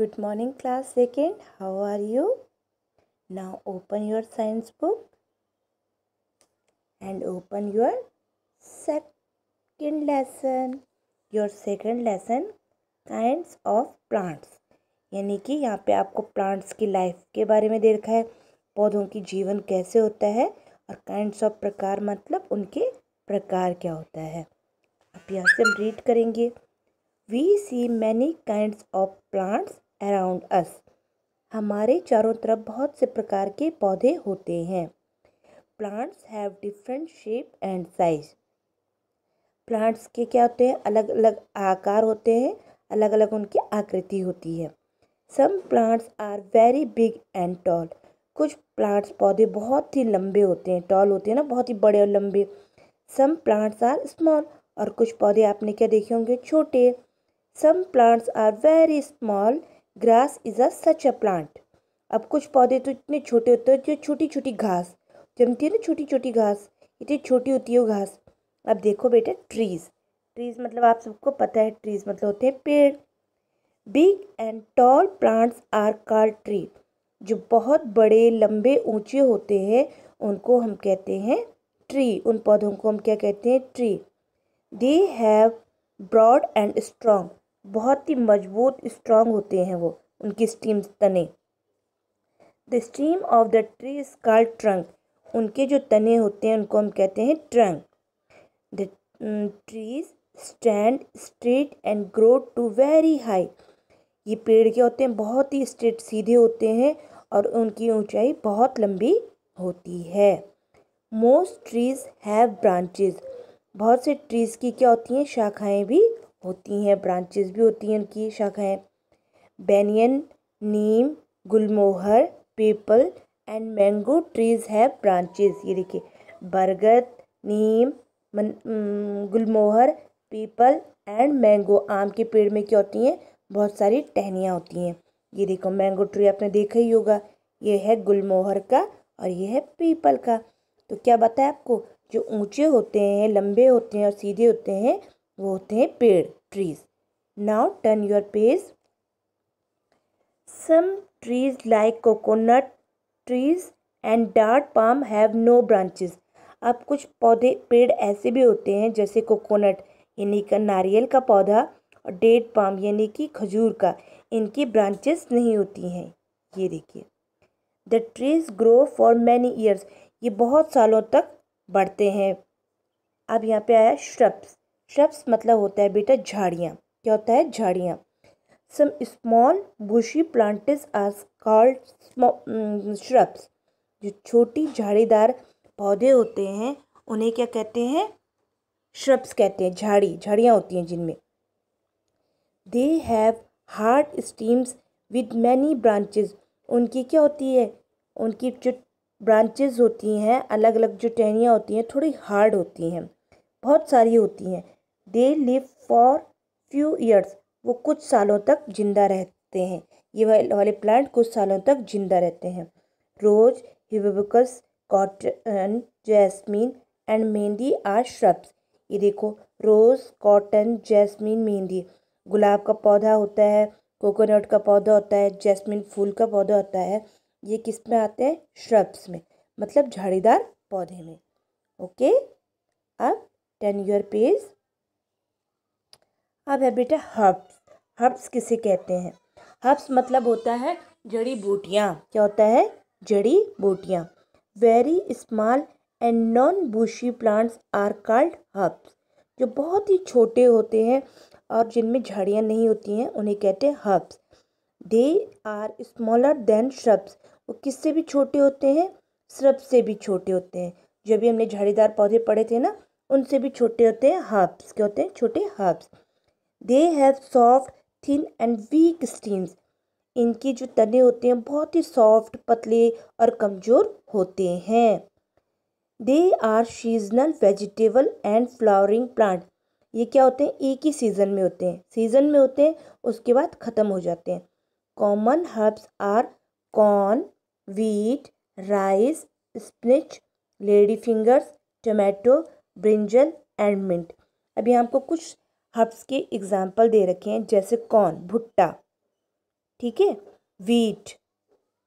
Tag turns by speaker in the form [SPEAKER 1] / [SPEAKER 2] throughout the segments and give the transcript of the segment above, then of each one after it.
[SPEAKER 1] Good morning class second. How are you? Now open your science book and open your second lesson. Your second lesson kinds of plants यानी कि यहाँ पे आपको plants की life के बारे में देखा है पौधों की जीवन कैसे होता है और काइंड्स ऑफ प्रकार मतलब उनके प्रकार क्या होता है आप यहाँ से रीड करेंगे we see many kinds of plants around us हमारे चारों तरफ बहुत से प्रकार के पौधे होते हैं plants have different shape and size plants के क्या होते हैं अलग अलग आकार होते हैं अलग अलग उनकी आकृति होती है some plants are very big and tall कुछ प्लांट्स पौधे बहुत ही लंबे होते हैं टॉल होते हैं ना बहुत ही बड़े और लंबे सम प्लांट्स आर स्मॉल और कुछ पौधे आपने क्या देखे होंगे छोटे some plants are very small grass is a such a plant अब कुछ पौधे तो इतने छोटे होते हैं जो छोटी छोटी घास जमती है ना छोटी छोटी घास इतनी छोटी होती है वो घास अब देखो बेटा ट्रीज़ ट्रीज़ मतलब आप सबको पता है ट्रीज़ मतलब होते हैं पेड़ big and tall plants are called tree जो बहुत बड़े लंबे ऊंचे होते हैं उनको हम कहते हैं ट्री उन पौधों को हम क्या कहते हैं tree they have broad and strong बहुत ही मजबूत स्ट्रांग होते हैं वो उनकी स्टीम तने the stem of the tree is called trunk उनके जो तने होते हैं उनको हम कहते हैं trunk the trees stand straight and grow to very high ये पेड़ क्या होते हैं बहुत ही स्ट्रेट सीधे होते हैं और उनकी ऊंचाई बहुत लंबी होती है मोस्ट ट्रीज़ हैव ब्रांचेज बहुत से ट्रीज़ की क्या होती हैं शाखाएं भी होती हैं ब्रांचेस भी होती हैं उनकी शाखाएं banyan neem gulmohar peepal and mango trees है ब्रांचेस ये देखिए बरगद नीम मन, गुलमोहर पीपल एंड मैंगो आम के पेड़ में क्या होती हैं बहुत सारी टहनियाँ होती हैं ये देखो मैंगो ट्री आपने देखा ही होगा ये है गुलमोहर का और ये है पीपल का तो क्या बताया आपको जो ऊंचे होते हैं लंबे होते हैं और सीधे होते हैं वो होते हैं पेड़ trees now turn your page some trees like coconut trees and डार्ट पाम हैव नो ब्रांचेस अब कुछ पौधे पेड़ ऐसे भी होते हैं जैसे कोकोनट यानी का नारियल का पौधा और डेट पाम यानी कि खजूर का इनकी ब्रांचेस नहीं होती हैं ये देखिए the trees grow for many years ये बहुत सालों तक बढ़ते हैं अब यहाँ पे आया श्रब्स श्रब्स मतलब होता है बेटा झाड़ियाँ क्या होता है झाड़ियाँ some small bushy plant are called shrubs जो छोटी झाड़ीदार पौधे होते हैं उन्हें क्या कहते हैं श्रब्स कहते हैं झाड़ी झाड़ियाँ होती हैं जिनमें they have hard stems with many branches उनकी क्या होती है उनकी जो ब्रांचेज होती हैं अलग अलग जो टहनियाँ होती हैं थोड़ी हार्ड होती हैं बहुत सारी होती हैं they live for few years वो कुछ सालों तक जिंदा रहते हैं ये वाले प्लांट कुछ सालों तक जिंदा रहते हैं rose hibiscus cotton jasmine and mehndi are shrubs ये देखो रोज़ कॉटन जैस्मिन मेहंदी गुलाब का पौधा होता है कोकोनट का पौधा होता है जैस्मिन फूल का पौधा होता है ये किस में आते हैं श्रब्स में मतलब झाड़ीदार पौधे में ओके अब टेन ईयर पेज अब है बेटा हर्ब्स हर्ब्स किसे कहते हैं हर्ब्स मतलब होता है जड़ी बूटियाँ क्या होता है जड़ी बूटियाँ very small and non bushy plants are called herbs जो बहुत ही छोटे होते हैं और जिनमें झाड़ियाँ नहीं होती हैं उन्हें कहते हैं herbs they are smaller than shrubs वो किससे भी छोटे होते हैं श्रब से भी छोटे होते हैं जो भी हमने झाड़ीदार पौधे पढ़े थे ना उनसे भी छोटे होते हैं हर्ब्स क्या होते हैं छोटे herbs they have soft thin and weak stems इनके जो तने होते हैं बहुत ही सॉफ्ट पतले और कमज़ोर होते हैं they are seasonal vegetable and flowering plant ये क्या होते हैं एक ही सीज़न में होते हैं सीज़न में होते हैं उसके बाद ख़त्म हो जाते हैं common herbs are corn wheat rice spinach lady fingers tomato brinjal and mint अभी हमको कुछ हब्स के एग्ज़ाम्पल दे रखे हैं जैसे कॉर्न भुट्टा ठीक है वीट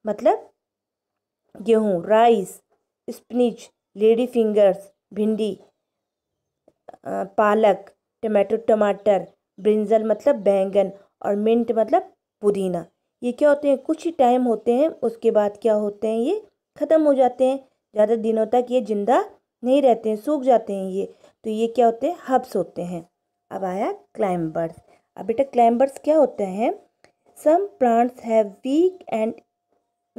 [SPEAKER 1] मतलब गेहूँ राइस स्पिनिच लेडी फिंगर्स भिंडी पालक टमाटो टमाटर ब्रिंजल मतलब बैंगन और मिंट मतलब पुदीना ये क्या होते हैं कुछ ही टाइम होते हैं उसके बाद क्या होते हैं ये ख़त्म हो जाते हैं ज़्यादा दिनों तक ये ज़िंदा नहीं रहते हैं सूख जाते हैं ये तो ये क्या होते हैं हब्स होते हैं अब आया क्लाइंबर्स अब बेटा क्लाइंबर्स क्या होते हैं some plants have weak and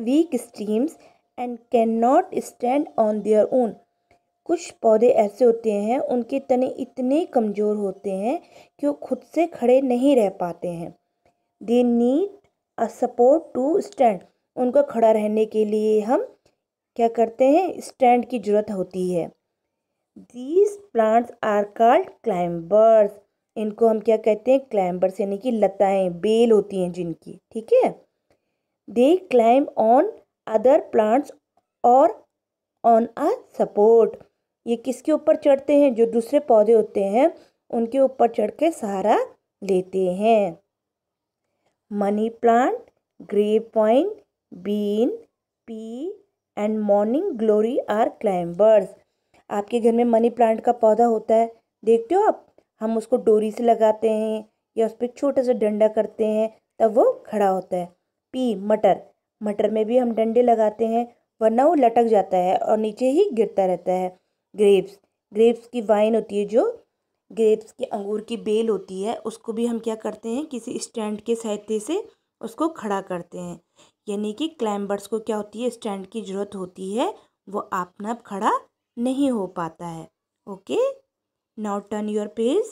[SPEAKER 1] weak stems and can not stand on their own कुछ पौधे ऐसे होते हैं उनके तने इतने कमज़ोर होते हैं कि वो खुद से खड़े नहीं रह पाते हैं they need a support to stand उनको खड़ा रहने के लिए हम क्या करते हैं स्टैंड की ज़रूरत होती है these plants are called climbers इनको हम क्या कहते हैं क्लाइंबर्स यानी कि लताएं बेल होती हैं जिनकी ठीक है they climb on other plants और ऑन अ सपोर्ट ये किसके ऊपर चढ़ते हैं जो दूसरे पौधे होते हैं उनके ऊपर चढ़ के सहारा लेते हैं मनी प्लांट ग्रे पॉइंट bean pea and morning glory are climbers आपके घर में मनी प्लांट का पौधा होता है देखते हो आप हम उसको डोरी से लगाते हैं या उस पर छोटा सा डंडा करते हैं तब वो खड़ा होता है पी मटर मटर में भी हम डंडे लगाते हैं वरना वो लटक जाता है और नीचे ही गिरता रहता है ग्रेप्स ग्रेप्स की वाइन होती है जो ग्रेप्स के अंगूर की बेल होती है उसको भी हम क्या करते हैं किसी स्टैंड के सहायते से उसको खड़ा करते हैं यानी कि क्लाइंबर्स को क्या होती है स्टैंड की ज़रूरत होती है वो अपना खड़ा नहीं हो पाता है okay now turn your page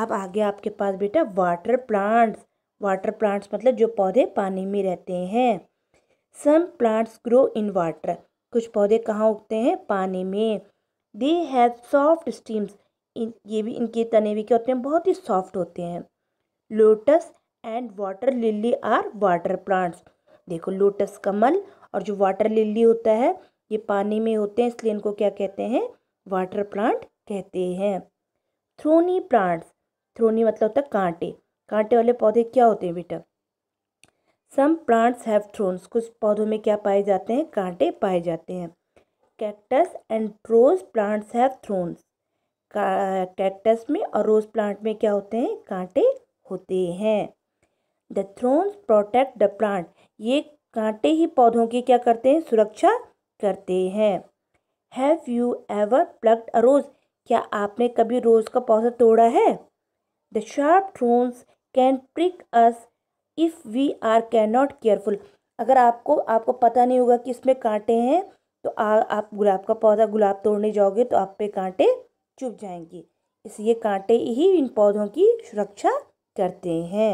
[SPEAKER 1] अब आगे आपके पास बेटा वाटर प्लांट्स वाटर प्लांट्स मतलब जो पौधे पानी में रहते हैं some plants grow in water कुछ पौधे कहाँ उगते हैं पानी में दे हैव सॉफ्ट स्टीम्स इन ये भी इनके तने भी क्या होते हैं बहुत ही सॉफ्ट होते हैं lotus and water lily are water plants देखो लोटस कमल और जो वाटर लिली होता है ये पानी में होते हैं इसलिए इनको क्या कहते हैं वाटर प्लांट कहते हैं थ्रोनी प्लांट्स थ्रोनी मतलब होता है कांटे कांटे वाले पौधे क्या होते हैं बेटा सम प्लांट्स हैव थ्रोन्स कुछ पौधों में क्या पाए जाते हैं कांटे पाए जाते हैं cactus and rose plants have thorns cactus में और रोज प्लांट में क्या होते हैं कांटे होते हैं the thorns protect the plant ये कांटे ही पौधों की क्या करते हैं सुरक्षा करते हैं have you ever plucked a rose क्या आपने कभी रोज़ का पौधा तोड़ा है the sharp thorns can prick us if we are can not careful अगर आपको आपको पता नहीं होगा कि इसमें कांटे हैं तो आ, आप गुलाब का पौधा गुलाब तोड़ने जाओगे तो आप पे कांटे चुभ जाएंगे इसलिए कांटे ही इन पौधों की सुरक्षा करते हैं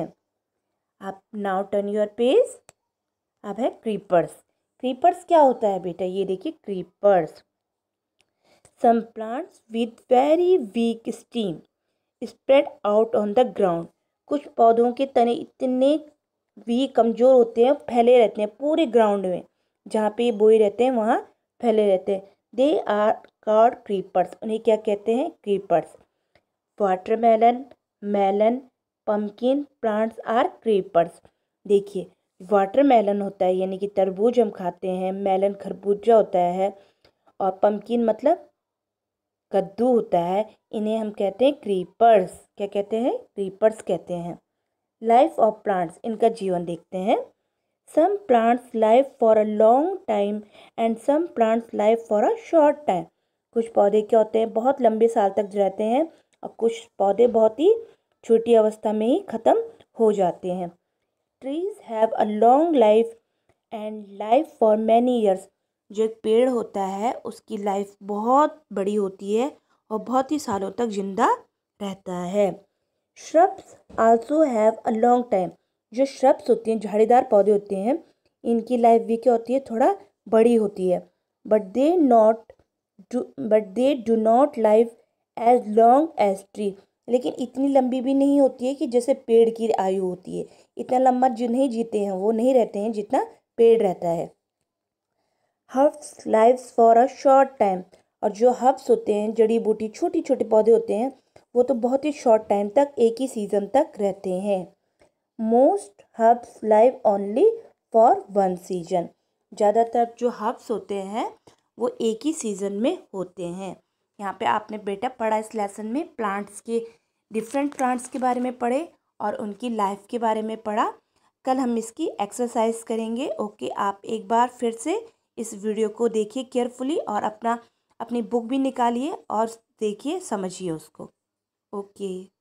[SPEAKER 1] आप नाउ टर्न योर पेज अब है क्रीपर्स क्रीपर्स क्या होता है बेटा ये देखिए creepers some plants with very weak stem spread out on the ground कुछ पौधों के तने इतने भी कमज़ोर होते हैं फैले रहते हैं पूरे ग्राउंड में जहाँ पे बोए रहते हैं वहाँ फैले रहते हैं दे आर कार्ड क्रीपर्स उन्हें क्या कहते हैं creepers watermelon melon pumpkin plants are creepers देखिए वाटरमेलन होता है यानी कि तरबूज हम खाते हैं मेलन खरबूजा होता है और पम्पकिन मतलब कद्दू होता है इन्हें हम कहते हैं क्रीपर्स क्या कहते हैं क्रीपर्स कहते हैं लाइफ ऑफ प्लांट्स इनका जीवन देखते हैं some plants life for a long time and some plants life for a short time कुछ पौधे क्या होते हैं बहुत लंबे साल तक रहते हैं और कुछ पौधे बहुत ही छोटी अवस्था में ही ख़त्म हो जाते हैं trees have a long life and life for many years जो एक पेड़ होता है उसकी लाइफ बहुत बड़ी होती है और बहुत ही सालों तक ज़िंदा रहता है shrubs also have a long time जो श्रब्स होती हैं झाड़ीदार पौधे होते हैं इनकी लाइफ भी क्या होती है थोड़ा बड़ी होती है but they not do but they do not live as long as tree लेकिन इतनी लंबी भी नहीं होती है कि जैसे पेड़ की आयु होती है इतना लंबा जो नहीं जीते हैं वो नहीं रहते हैं जितना पेड़ रहता है herbs lives for a short time और जो हर्ब्स होते हैं जड़ी बूटी छोटे छोटे पौधे होते हैं वो तो बहुत ही शॉर्ट टाइम तक एक ही सीज़न तक रहते हैं most herbs live only for one season ज़्यादातर जो हर्ब्स होते हैं वो एक ही सीज़न में होते हैं यहाँ पे आपने बेटा पढ़ा इस लेसन में प्लांट्स के डिफरेंट प्लांट्स के बारे में पढ़े और उनकी लाइफ के बारे में पढ़ा कल हम इसकी एक्सरसाइज करेंगे ओके आप एक बार फिर से इस वीडियो को देखिए केयरफुली और अपना अपनी बुक भी निकालिए और देखिए समझिए उसको ओके